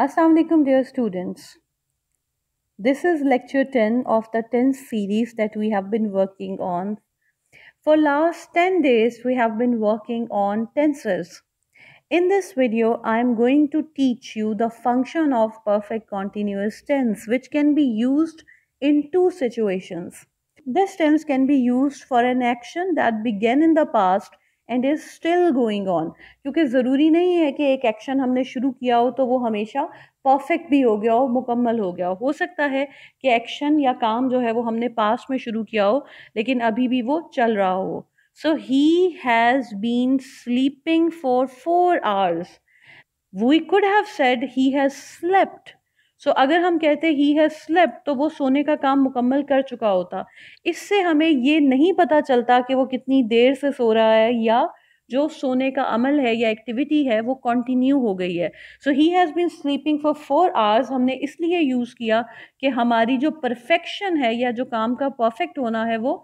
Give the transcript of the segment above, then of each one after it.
Assalamu alaikum dear students. This is lecture 10 of the ten series that we have been working on. For last 10 days we have been working on tenses. In this video I am going to teach you the function of perfect continuous tense which can be used in two situations. This tense can be used for an action that began in the past and is still going on क्योंकि ज़रूरी नहीं है कि एक action हमने शुरू किया हो तो वो हमेशा परफेक्ट भी हो गया हो मुकम्मल हो गया हो हो सकता है कि एक्शन या काम जो है वो हमने पास्ट में शुरू किया हो लेकिन अभी भी वो चल रहा हो so he has been sleeping for four hours we could have said he has slept so अगर हम कहते ही है स्लिप तो वो सोने का काम मुकम्मल कर चुका होता इससे हमें ये नहीं पता चलता कि वो कितनी देर से सो रहा है या जो सोने का अमल है या एक्टिविटी है वो कंटिन्यू हो गई है so he has been sleeping for four hours हमने इसलिए यूज़ किया कि हमारी जो परफेक्शन है या जो काम का परफेक्ट होना है वो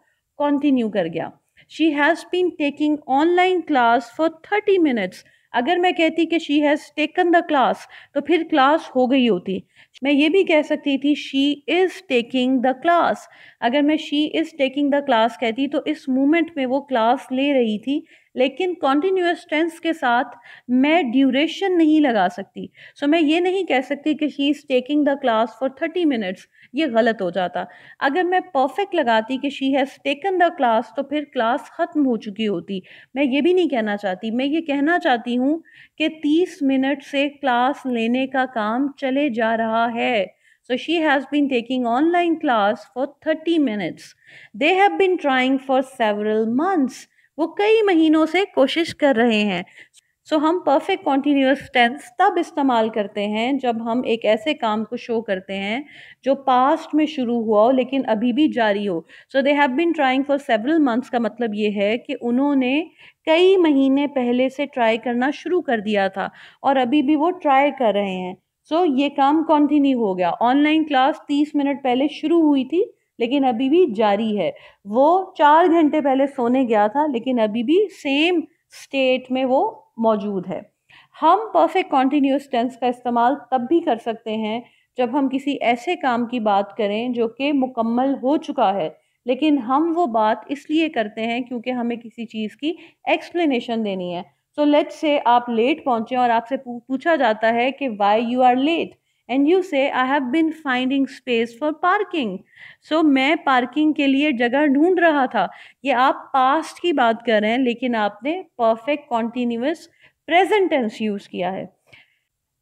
कंटिन्यू कर गया she has been taking online class for thirty minutes अगर मैं कहती कि she has taken the class तो फिर क्लास हो गई होती मैं ये भी कह सकती थी she is taking the class अगर मैं she is taking the class कहती तो इस मोमेंट में वो क्लास ले रही थी लेकिन कॉन्टीन्यूस टेंस के साथ मैं ड्यूरेशन नहीं लगा सकती सो so, मैं ये नहीं कह सकती कि she is taking the class for thirty minutes ये गलत हो जाता अगर मैं परफेक्ट लगाती कि she has taken the class तो फिर क्लास ख़त्म हो चुकी होती मैं ये भी नहीं कहना चाहती मैं ये कहना चाहती हूँ कि तीस मिनट से क्लास लेने का काम चले जा रहा रहा है so she has been taking online class for thirty minutes they have been trying for several months वो कई महीनों से कोशिश कर रहे हैं सो so, हम परफेक्ट कॉन्टीन्यूस टेंस तब इस्तेमाल करते हैं जब हम एक ऐसे काम को शो करते हैं जो पास्ट में शुरू हुआ हो लेकिन अभी भी जारी हो so they have been trying for several months का मतलब ये है कि उन्होंने कई महीने पहले से ट्राई करना शुरू कर दिया था और अभी भी वो ट्राई कर रहे हैं सो so, ये काम कॉन्टिन्यू हो गया ऑनलाइन क्लास तीस मिनट पहले शुरू हुई थी लेकिन अभी भी जारी है वो चार घंटे पहले सोने गया था लेकिन अभी भी सेम स्टेट में वो मौजूद है हम परफेक्ट कॉन्टीन्यूस टेंस का इस्तेमाल तब भी कर सकते हैं जब हम किसी ऐसे काम की बात करें जो कि मुकम्मल हो चुका है लेकिन हम वो बात इसलिए करते हैं क्योंकि हमें किसी चीज़ की एक्सप्लेनेशन देनी है सो लेट से आप लेट पहुँचे और आपसे पूछा जाता है कि why you are late and you say I have been finding space for parking so मैं पार्किंग के लिए जगह ढूंढ रहा था ये आप पास्ट की बात कर रहे हैं लेकिन आपने perfect continuous present tense use किया है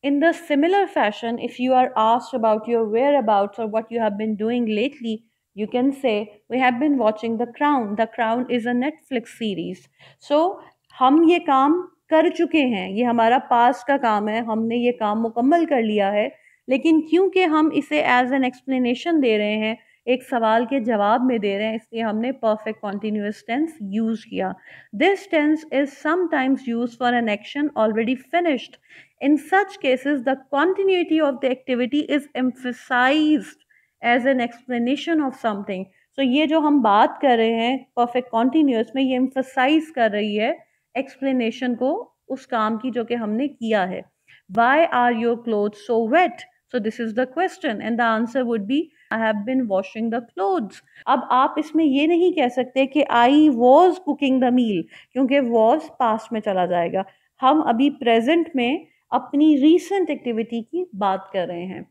In the similar fashion, if you are asked about your whereabouts or what you have been doing lately, you can say, We have been watching The Crown. The Crown is a Netflix series. So, हम ये काम कर चुके हैं ये हमारा पास का काम है हमने ये काम मुकम्मल कर लिया है लेकिन क्योंकि हम इसे एज एन एक्सप्लेनेशन दे रहे हैं एक सवाल के जवाब में दे रहे हैं इसलिए हमने परफेक्ट कॉन्टीन्यूस टेंस यूज़ किया this tense is sometimes use for an action already finished in such cases the continuity of the activity is emphasise as an explanation of something so ये जो हम बात कर रहे हैं परफेक्ट कॉन्टीन्यूस में ये एम्फिसाइज कर रही है एक्सप्लेनेशन को उस काम की जो कि हमने किया है why are your cloth so wet so this is the question and the answer would be I have been washing the clothes अब आप इसमें ये नहीं कह सकते कि I was cooking the meal क्योंकि वॉज पास्ट में चला जाएगा हम अभी प्रेजेंट में अपनी रीसेंट एक्टिविटी की बात कर रहे हैं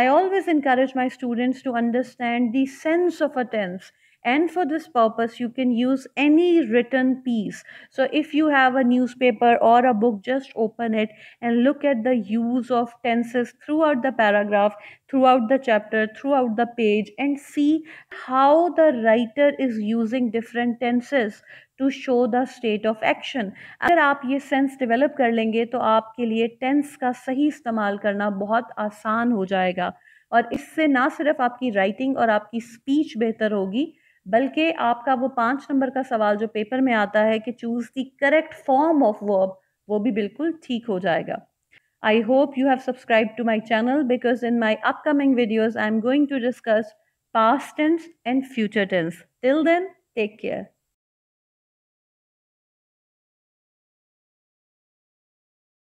I always encourage my students to understand the sense of a tense and for this purpose you can use any written piece so if you have a newspaper or a book just open it and look at the use of tenses throughout the paragraph throughout the chapter throughout the page and see how the writer is using different tenses to show the state of action agar aap ye sense develop kar lenge to aapke liye tense ka sahi istemal karna bahut aasan ho jayega और इससे ना सिर्फ आपकी writing और आपकी speech बेहतर होगी बल्कि आपका वो पाँच नंबर का सवाल जो पेपर में आता है कि choose the correct form of verb वो भी बिल्कुल ठीक हो जाएगा I hope you have subscribe to my channel because in my upcoming videos I am going to discuss past tense and future tense till then take care